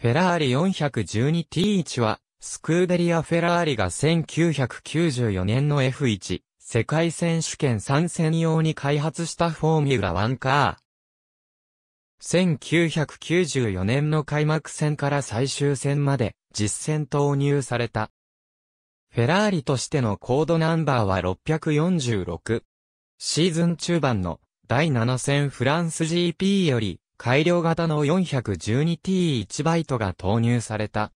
フェラーリ 412T1 は、スクーデリア・フェラーリが1994年の F1 世界選手権参戦用に開発したフォーミュラ1カー。1994年の開幕戦から最終戦まで実戦投入された。フェラーリとしてのコードナンバーは646。シーズン中盤の第7戦フランス GP より改良型の 412T1 バイトが投入された。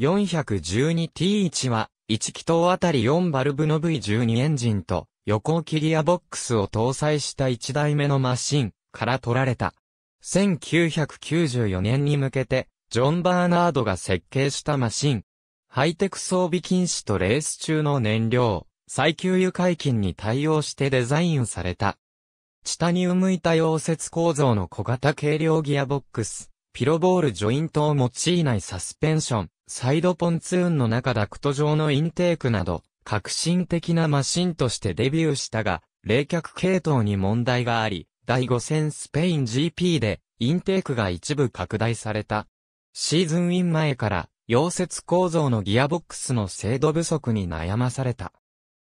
412T1 は、1気筒あたり4バルブの V12 エンジンと、横切りやアボックスを搭載した1台目のマシンから取られた。1994年に向けて、ジョン・バーナードが設計したマシン。ハイテク装備禁止とレース中の燃料、最給油解禁に対応してデザインされた。チタニウム板溶接構造の小型軽量ギアボックス、ピロボールジョイントを用いないサスペンション、サイドポンツーンの中ダクト状のインテークなど、革新的なマシンとしてデビューしたが、冷却系統に問題があり、第5戦スペイン GP で、インテークが一部拡大された。シーズンイン前から、溶接構造のギアボックスの精度不足に悩まされた。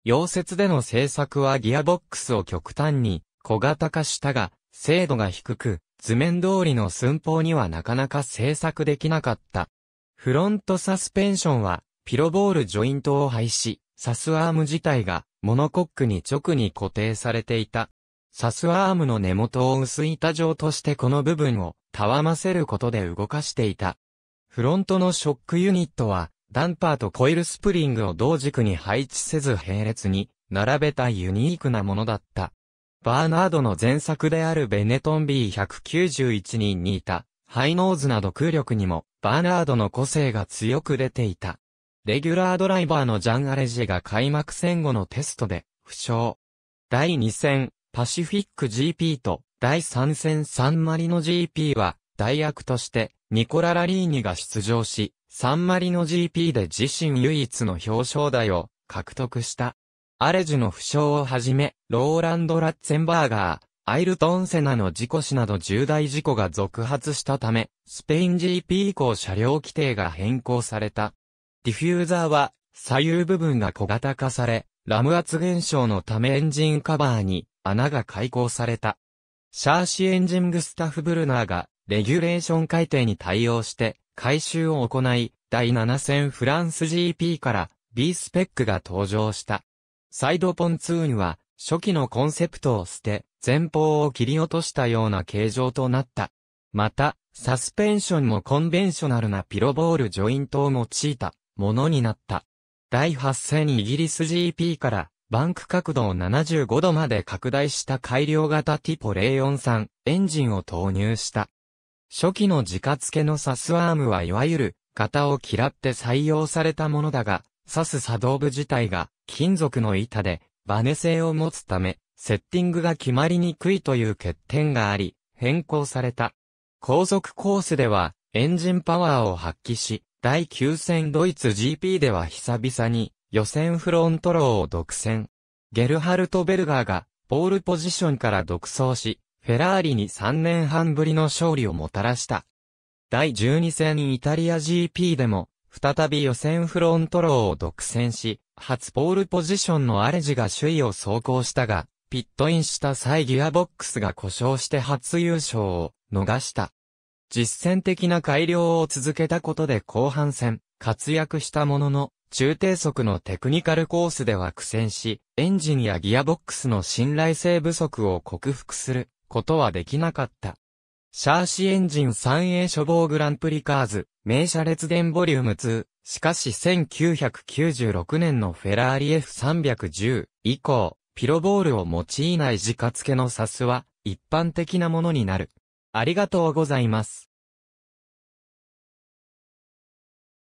溶接での製作はギアボックスを極端に小型化したが、精度が低く、図面通りの寸法にはなかなか製作できなかった。フロントサスペンションは、ピロボールジョイントを廃し、サスアーム自体が、モノコックに直に固定されていた。サスアームの根元を薄板状としてこの部分を、たわませることで動かしていた。フロントのショックユニットは、ダンパーとコイルスプリングを同軸に配置せず並列に、並べたユニークなものだった。バーナードの前作であるベネトン B191 に似た、ハイノーズなど空力にも、バーナードの個性が強く出ていた。レギュラードライバーのジャン・アレジが開幕戦後のテストで、負傷。第2戦、パシフィック GP と、第3戦サンマリノ GP は、代役として、ニコラ・ラリーニが出場し、サンマリノ GP で自身唯一の表彰台を獲得した。アレジの負傷をはじめ、ローランド・ラッツェンバーガー、アイルトン・セナの事故死など重大事故が続発したため、スペイン GP 以降車両規定が変更された。ディフューザーは、左右部分が小型化され、ラム圧現象のためエンジンカバーに穴が開口された。シャーシエンジングスタフ・ブルナーが、レギュレーション改定に対応して、改修を行い、第7戦フランス GP から B スペックが登場した。サイドポンツーンは、初期のコンセプトを捨て、前方を切り落としたような形状となった。また、サスペンションもコンベンショナルなピロボールジョイントを用いたものになった。第8戦イギリス GP からバンク角度を75度まで拡大した改良型ティポ043エンジンを投入した。初期の自家付けのサスアームはいわゆる型を嫌って採用されたものだが、サス作動部自体が金属の板で、バネ性を持つため、セッティングが決まりにくいという欠点があり、変更された。後続コースでは、エンジンパワーを発揮し、第9戦ドイツ GP では久々に、予選フロントローを独占。ゲルハルト・ベルガーが、ポールポジションから独走し、フェラーリに3年半ぶりの勝利をもたらした。第12戦イタリア GP でも、再び予選フロントローを独占し、初ポールポジションのアレジが首位を走行したが、ピットインした際ギアボックスが故障して初優勝を逃した。実践的な改良を続けたことで後半戦、活躍したものの、中低速のテクニカルコースでは苦戦し、エンジンやギアボックスの信頼性不足を克服することはできなかった。シャーシエンジン三 a 処方グランプリカーズ、名車列伝ボリューム2。しかし1996年のフェラーリ F310 以降、ピロボールを用いない自家付けのサスは一般的なものになる。ありがとうございます。